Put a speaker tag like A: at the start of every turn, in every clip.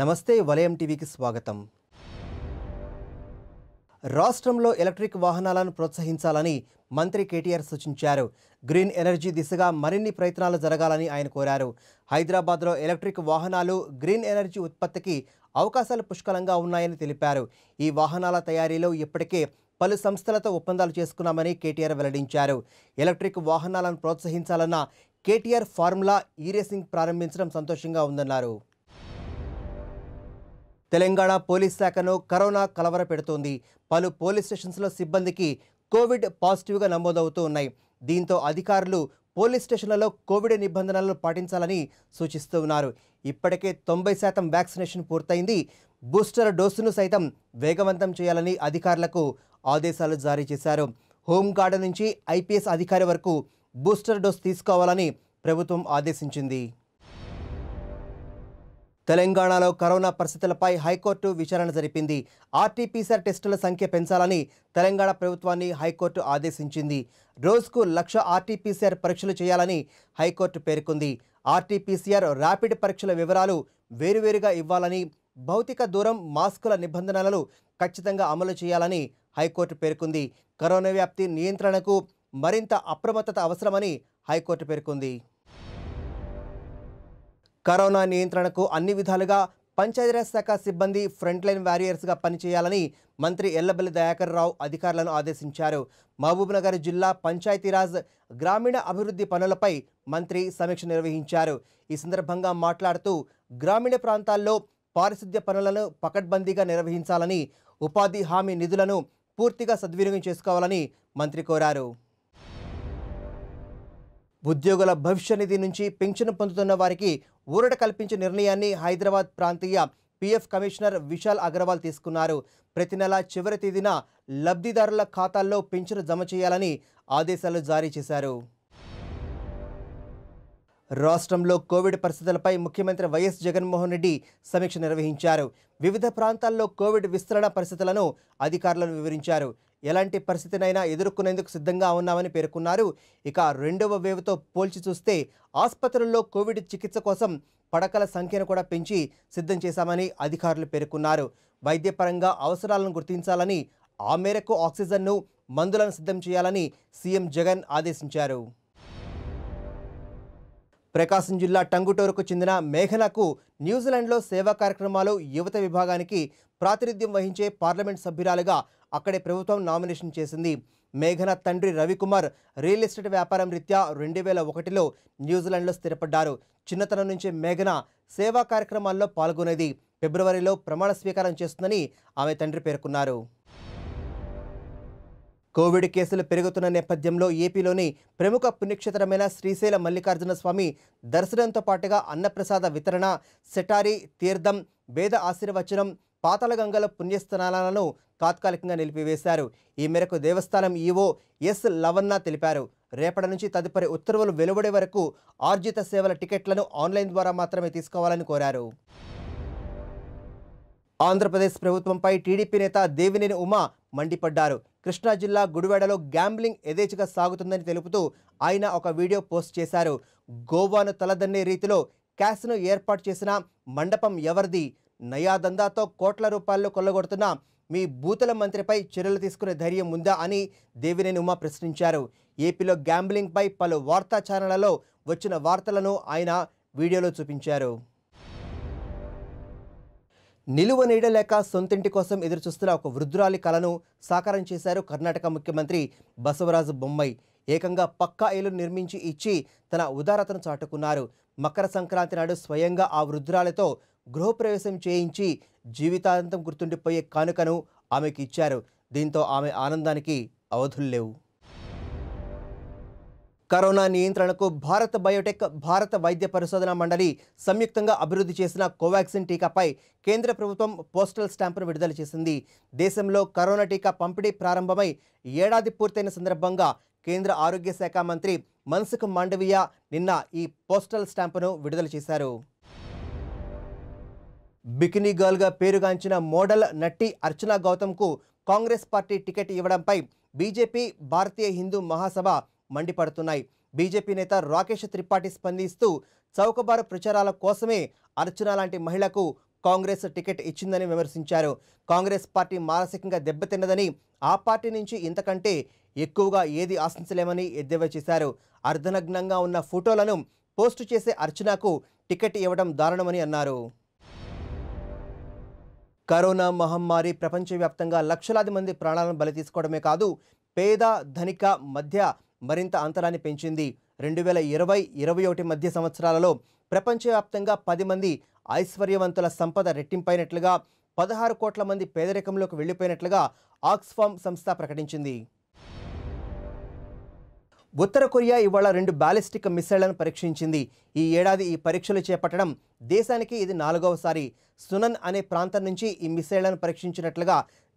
A: నమస్తే వలయం టీవీకి స్వాగతం రాష్ట్రంలో ఎలక్ట్రిక్ వాహనాలను ప్రోత్సహించాలని మంత్రి కేటీఆర్ సూచించారు గ్రీన్ ఎనర్జీ దిశగా మరిన్ని ప్రయత్నాలు జరగాలని ఆయన కోరారు హైదరాబాద్లో ఎలక్ట్రిక్ వాహనాలు గ్రీన్ ఎనర్జీ ఉత్పత్తికి అవకాశాలు పుష్కలంగా ఉన్నాయని తెలిపారు ఈ వాహనాల తయారీలో ఇప్పటికే పలు సంస్థలతో ఒప్పందాలు చేసుకున్నామని కేటీఆర్ వెల్లడించారు ఎలక్ట్రిక్ వాహనాలను ప్రోత్సహించాలన్న కేటీఆర్ ఫార్ములా ఈ రేసింగ్ ప్రారంభించడం సంతోషంగా ఉందన్నారు తెలంగాణ పోలీస్ శాఖను కరోనా కలవర పెడుతోంది పలు పోలీస్ స్టేషన్స్లో సిబ్బందికి కోవిడ్ పాజిటివ్గా నమోదవుతూ ఉన్నాయి దీంతో అధికారులు పోలీస్ స్టేషన్లలో కోవిడ్ నిబంధనలను పాటించాలని సూచిస్తున్నారు ఇప్పటికే తొంభై శాతం వ్యాక్సినేషన్ పూర్తయింది బూస్టర్ డోసును సైతం వేగవంతం చేయాలని అధికారులకు ఆదేశాలు జారీ చేశారు హోంగార్డు నుంచి ఐపీఎస్ అధికారి వరకు బూస్టర్ డోస్ తీసుకోవాలని ప్రభుత్వం ఆదేశించింది తెలంగాణలో కరోనా పరిస్థితులపై హైకోర్టు విచారణ జరిపింది ఆర్టీపీసీఆర్ టెస్టుల సంఖ్య పెంచాలని తెలంగాణ ప్రభుత్వాన్ని హైకోర్టు ఆదేశించింది రోజుకు లక్ష ఆర్టీపీసీఆర్ పరీక్షలు చేయాలని హైకోర్టు పేర్కొంది ఆర్టీపీసీఆర్ ర్యాపిడ్ పరీక్షల వివరాలు వేరువేరుగా ఇవ్వాలని భౌతిక దూరం మాస్కుల నిబంధనలను ఖచ్చితంగా అమలు చేయాలని హైకోర్టు పేర్కొంది కరోనా వ్యాప్తి నియంత్రణకు మరింత అప్రమత్తత అవసరమని హైకోర్టు పేర్కొంది కరోనా నియంత్రణకు అన్ని విధాలుగా పంచాయతీరాజ్ శాఖ సిబ్బంది ఫ్రంట్లైన్ వారియర్స్గా పనిచేయాలని మంత్రి ఎల్లబల్లి దయాకర్ రావు అధికారులను ఆదేశించారు మహబూబ్నగర్ జిల్లా పంచాయతీరాజ్ గ్రామీణ అభివృద్ధి పనులపై మంత్రి సమీక్ష నిర్వహించారు ఈ సందర్భంగా మాట్లాడుతూ గ్రామీణ ప్రాంతాల్లో పారిశుద్ధ్య పనులను పకడ్బందీగా నిర్వహించాలని ఉపాధి హామీ నిధులను పూర్తిగా సద్వినియోగం చేసుకోవాలని మంత్రి కోరారు ఉద్యోగుల భవిష్య నిధి నుంచి పెన్షన్ పొందుతున్న వారికి ఊరట కల్పించే నిర్ణయాన్ని హైదరాబాద్ ప్రాంతీయ పీఎఫ్ కమిషనర్ విశాల్ అగర్వాల్ తీసుకున్నారు ప్రతి నెల చివరి తేదీన లబ్ధిదారుల ఖాతాల్లో పెన్షన్ జమ చేయాలని ఆదేశాలు జారీ చేశారు రాష్ట్రంలో కోవిడ్ పరిస్థితులపై ముఖ్యమంత్రి వైఎస్ జగన్మోహన్ రెడ్డి సమీక్ష నిర్వహించారు వివిధ ప్రాంతాల్లో కోవిడ్ విస్తరణ పరిస్థితులను అధికారులను వివరించారు ఎలాంటి పరిస్థితినైనా ఎదుర్కొనేందుకు సిద్ధంగా ఉన్నామని పేర్కొన్నారు ఇక రెండవ వేవ్తో పోల్చి చూస్తే ఆసుపత్రుల్లో కోవిడ్ చికిత్స కోసం పడకల సంఖ్యను కూడా పెంచి సిద్ధం చేశామని అధికారులు పేర్కొన్నారు వైద్యపరంగా అవసరాలను గుర్తించాలని ఆ మేరకు ఆక్సిజన్ను మందులను సిద్ధం చేయాలని సీఎం జగన్ ఆదేశించారు ప్రకాశం జిల్లా టంగుటూరుకు చెందిన మేఘనకు న్యూజిలాండ్లో సేవా కార్యక్రమాలు యువత విభాగానికి ప్రాతినిధ్యం వహించే పార్లమెంట్ సభ్యురాలుగా అక్కడే ప్రభుత్వం నామినేషన్ చేసింది మేఘన తండ్రి రవికుమార్ రియల్ ఎస్టేట్ వ్యాపారం రీత్యా రెండు వేల ఒకటిలో న్యూజిలాండ్లో స్థిరపడ్డారు చిన్నతనం నుంచి మేఘన సేవా కార్యక్రమాల్లో పాల్గొనేది ఫిబ్రవరిలో ప్రమాణ స్వీకారం చేస్తుందని ఆమె తండ్రి పేర్కొన్నారు కోవిడ్ కేసులు పెరుగుతున్న నేపథ్యంలో ఏపీలోని ప్రముఖ పుణ్యక్షేత్రమైన శ్రీశైల మల్లికార్జున స్వామి దర్శనంతో పాటుగా అన్నప్రసాద వితరణ సెటారి తీర్థం వేద ఆశీర్వచనం పాతలగంగల పుణ్యస్థానాలను తాత్కాలికంగా నిలిపివేశారు ఈ మేరకు దేవస్థానం ఈవో ఎస్ లవన్న తెలిపారు రేపటి నుంచి తదుపరి ఉత్తర్వులు వెలువడే వరకు ఆర్జిత సేవల టికెట్లను ఆన్లైన్ ద్వారా మాత్రమే తీసుకోవాలని కోరారు ఆంధ్రప్రదేశ్ ప్రభుత్వంపై టీడీపీ నేత దేవినేని ఉమా మండిపడ్డారు కృష్ణా జిల్లా గుడివాడలో గ్యాంబ్లింగ్ యథేచ్ఛగా సాగుతుందని తెలుపుతూ ఆయన ఒక వీడియో పోస్ట్ చేశారు గోవాను తలదన్నే రీతిలో క్యాస్ను ఏర్పాటు చేసిన మండపం ఎవరిది నయాదందాతో కోట్ల రూపాయలు కొల్లగొడుతున్న మీ బూతుల మంత్రిపై చర్యలు తీసుకునే ధైర్యం ఉందా అని దేవినేని ఉమా ప్రశ్నించారు ఏపీలో గ్యాంబ్లింగ్పై పలు వార్తా ఛానళ్లలో వచ్చిన వార్తలను ఆయన వీడియోలో చూపించారు నిలువ నీడలేక సొంతింటి కోసం ఎదురుచూస్తున్న ఒక వృద్ధురాలి కలను సాకారం చేశారు కర్ణాటక ముఖ్యమంత్రి బసవరాజు బొమ్మై ఏకంగా పక్కా ఇల్లు నిర్మించి ఇచ్చి తన ఉదారతను చాటుకున్నారు మకర సంక్రాంతి నాడు స్వయంగా ఆ వృద్ధురాలితో గృహప్రవేశం చేయించి జీవితాంతం గుర్తుండిపోయే కానుకను ఆమెకి ఇచ్చారు దీంతో ఆమె ఆనందానికి అవధులు లేవు కరోనా నియంత్రణకు భారత బయోటెక్ భారత వైద్య పరిశోధన మండలి సంయుక్తంగా అభివృద్ధి చేసిన కోవాక్సిన్ టీకాపై కేంద్ర ప్రభుత్వం పోస్టల్ స్టాంపును విడుదల చేసింది దేశంలో కరోనా టీకా పంపిణీ ప్రారంభమై ఏడాది పూర్తయిన సందర్భంగా కేంద్ర ఆరోగ్య శాఖ మంత్రి మన్సుఖ్ మాండవీయ నిన్న ఈ పోస్టల్ స్టాంపును విడుదల చేశారు బికినీ గర్ల్గా పేరుగాంచిన మోడల్ నటి అర్చనా గౌతమ్కు కాంగ్రెస్ పార్టీ టికెట్ ఇవ్వడంపై బీజేపీ భారతీయ హిందూ మహాసభ మండిపడుతున్నాయి బీజేపీ నేత రాకేష్ త్రిపాఠి స్పందిస్తూ చౌకబారు ప్రచారాల కోసమే అర్చన లాంటి మహిళకు కాంగ్రెస్ టికెట్ ఇచ్చిందని విమర్శించారు కాంగ్రెస్ పార్టీ మానసికంగా దెబ్బతిన్నదని ఆ పార్టీ నుంచి ఇంతకంటే ఎక్కువగా ఏది ఆశించలేమని ఎద్దేవా చేశారు అర్ధనగ్నంగా ఉన్న ఫోటోలను పోస్టు చేసే అర్చనకు టికెట్ ఇవ్వడం దారుణమని అన్నారు కరోనా మహమ్మారి ప్రపంచవ్యాప్తంగా లక్షలాది మంది ప్రాణాలను బలి తీసుకోవడమే కాదు పేద ధనిక మధ్య మరింత అంతరాన్ని పెంచింది రెండు వేల ఇరవై ఇరవై ఒకటి మధ్య సంవత్సరాలలో ప్రపంచవ్యాప్తంగా పది మంది ఐశ్వర్యవంతుల సంపద రెట్టింపైనట్లుగా పదహారు కోట్ల మంది పేదరికంలోకి వెళ్ళిపోయినట్లుగా ఆక్స్ఫామ్ సంస్థ ప్రకటించింది ఉత్తర కొరియా ఇవాళ రెండు బ్యాలిస్టిక్ మిసైళ్లను పరీక్షించింది ఈ ఏడాది ఈ పరీక్షలు చేపట్టడం దేశానికి ఇది నాలుగవసారి సునన్ అనే ప్రాంతం నుంచి ఈ మిసైళ్లను పరీక్షించినట్లుగా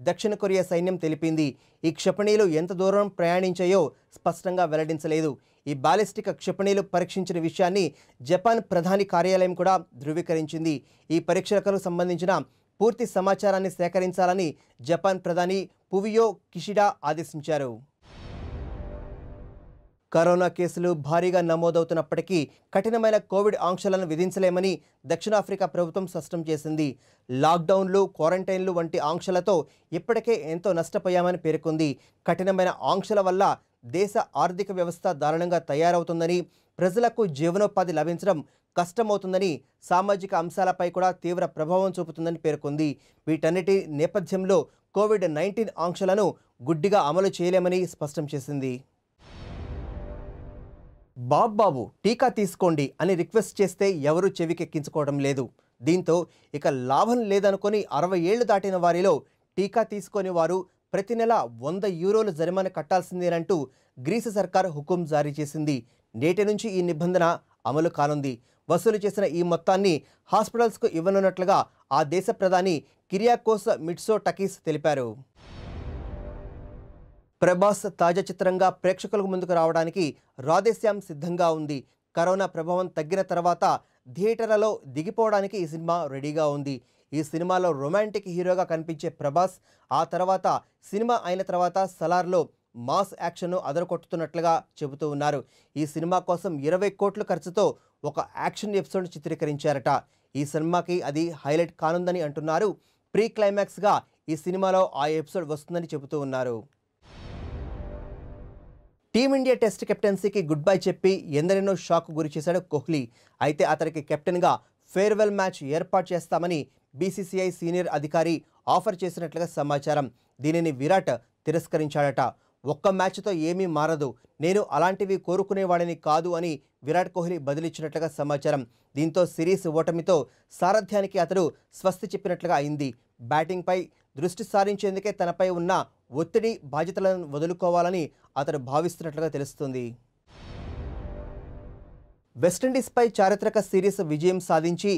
A: దక్షిణ కొరియా సైన్యం తెలిపింది ఈ క్షిపణిలు ఎంత దూరం ప్రయాణించాయో స్పష్టంగా వెల్లడించలేదు ఈ బాలిస్టిక్ క్షిపణిలు పరీక్షించిన విషయాన్ని జపాన్ ప్రధాని కార్యాలయం కూడా ధృవీకరించింది ఈ పరీక్షలకు సంబంధించిన పూర్తి సమాచారాన్ని సేకరించాలని జపాన్ ప్రధాని పువియో కిషిడా ఆదేశించారు కరోనా కేసులు భారీగా నమోదవుతున్నప్పటికీ కఠినమైన కోవిడ్ ఆంక్షలను విధించలేమని దక్షిణాఫ్రికా ప్రభుత్వం స్పష్టం చేసింది లాక్డౌన్లు క్వారంటైన్లు వంటి ఆంక్షలతో ఇప్పటికే ఎంతో నష్టపోయామని పేర్కొంది కఠినమైన ఆంక్షల వల్ల దేశ ఆర్థిక వ్యవస్థ దారుణంగా తయారవుతుందని ప్రజలకు జీవనోపాధి లభించడం కష్టమవుతుందని సామాజిక అంశాలపై కూడా తీవ్ర ప్రభావం చూపుతుందని పేర్కొంది వీటన్నిటి నేపథ్యంలో కోవిడ్ నైన్టీన్ ఆంక్షలను గుడ్డిగా అమలు చేయలేమని స్పష్టం చేసింది బాబ్బాబు టీకా తీసుకోండి అని రిక్వెస్ట్ చేస్తే ఎవరూ చెవికెక్కించుకోవడం లేదు దీంతో ఇక లాభం లేదనుకొని అరవై ఏళ్లు దాటిన వారిలో టీకా తీసుకొని వారు ప్రతి నెల వంద యూరోలు జరిమానా కట్టాల్సిందేనంటూ గ్రీసు సర్కార్ హుకుం జారీ చేసింది నేటి నుంచి ఈ నిబంధన అమలు కానుంది వసూలు చేసిన ఈ మొత్తాన్ని హాస్పిటల్స్కు ఇవ్వనున్నట్లుగా ఆ దేశ ప్రధాని కిరియాకోస మిట్సో టకీస్ తెలిపారు ప్రభాస్ తాజా చిత్రంగా ప్రేక్షకులకు ముందుకు రావడానికి రాధేశ్యామ్ సిద్ధంగా ఉంది కరోనా ప్రభావం తగ్గిన తర్వాత థియేటర్లలో దిగిపోవడానికి ఈ సినిమా రెడీగా ఉంది ఈ సినిమాలో రొమాంటిక్ హీరోగా కనిపించే ప్రభాస్ ఆ తర్వాత సినిమా అయిన తర్వాత సలార్లో మాస్ యాక్షన్ను అదరకొట్టుతున్నట్లుగా చెబుతూ ఉన్నారు ఈ సినిమా కోసం ఇరవై కోట్ల ఖర్చుతో ఒక యాక్షన్ ఎపిసోడ్ చిత్రీకరించారట ఈ సినిమాకి అది హైలైట్ కానుందని అంటున్నారు ప్రీ క్లైమాక్స్గా ఈ సినిమాలో ఆ ఎపిసోడ్ వస్తుందని చెబుతూ ఉన్నారు టీమిండియా టెస్ట్ కెప్టెన్సీకి గుడ్ బై చెప్పి ఎందరెన్నో షాక్ గురి చేశాడు కోహ్లీ అయితే అతనికి కెప్టెన్గా ఫేర్వెల్ మ్యాచ్ ఏర్పాటు చేస్తామని బీసీసీఐ సీనియర్ అధికారి ఆఫర్ చేసినట్లుగా సమాచారం దీనిని విరాట్ తిరస్కరించాడట ఒక్క మ్యాచ్తో ఏమీ మారదు నేను అలాంటివి కోరుకునేవాడిని కాదు అని విరాట్ కోహ్లీ బదిలిచ్చినట్లుగా సమాచారం దీంతో సిరీస్ ఓటమితో సారథ్యానికి అతడు స్వస్తి చెప్పినట్లుగా అయింది బ్యాటింగ్పై దృష్టి సారించేందుకే తనపై ఉన్న ఒత్తిడి బాధ్యతలను వదులుకోవాలని అతడు భావిస్తున్నట్లుగా తెలుస్తుంది వెస్టిండీస్పై చారిత్రక సిరీస్ విజయం సాధించి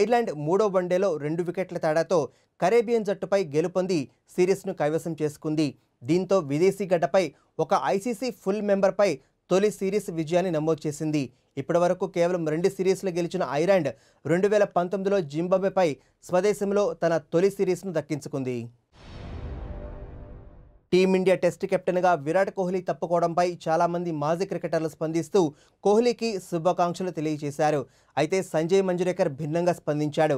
A: ఐర్లాండ్ మూడో వన్డేలో రెండు వికెట్ల తేడాతో కరేబియన్ జట్టుపై గెలుపొంది సిరీస్ను కైవసం చేసుకుంది దీంతో విదేశీ గడ్డపై ఒక ఐసీసీ ఫుల్ మెంబర్పై తొలి సిరీస్ విజయాన్ని నమోదు చేసింది ఇప్పటి వరకు కేవలం రెండు సిరీస్లు గెలిచిన ఐరాండ్ రెండు వేల పంతొమ్మిదిలో జింబాబేపై స్వదేశంలో తన తొలి సిరీస్ను దక్కించుకుంది టీమిండియా టెస్ట్ కెప్టెన్గా విరాట్ కోహ్లీ తప్పుకోవడంపై చాలామంది మాజీ క్రికెటర్లు స్పందిస్తూ కోహ్లీకి శుభాకాంక్షలు తెలియజేశారు అయితే సంజయ్ మంజురేకర్ భిన్నంగా స్పందించాడు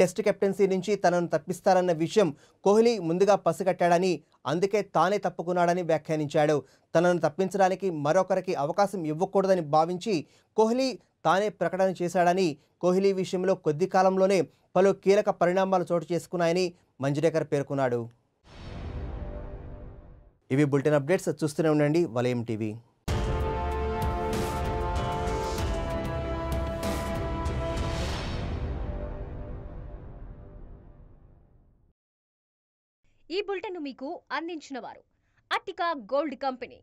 A: టెస్ట్ కెప్టెన్సీ నుంచి తనను తప్పిస్తారన్న విషయం కోహ్లీ ముందుగా పసిగట్టాడని అందుకే తానే తప్పుకున్నాడని వ్యాఖ్యానించాడు తనను తప్పించడానికి మరొకరికి అవకాశం ఇవ్వకూడదని భావించి కోహ్లీ తానే ప్రకటన చేశాడని కోహ్లీ విషయంలో కొద్ది కాలంలోనే పలు కీలక పరిణామాలు చోటు చేసుకున్నాయని మంజురేకర్ పేర్కొన్నాడు ఇవి బులెటిన్ అప్డేట్స్ చూస్తూనే ఉండండి వలయం టీవీ బులెటిన్ మీకు అందించిన వారు గోల్డ్ కంపెనీ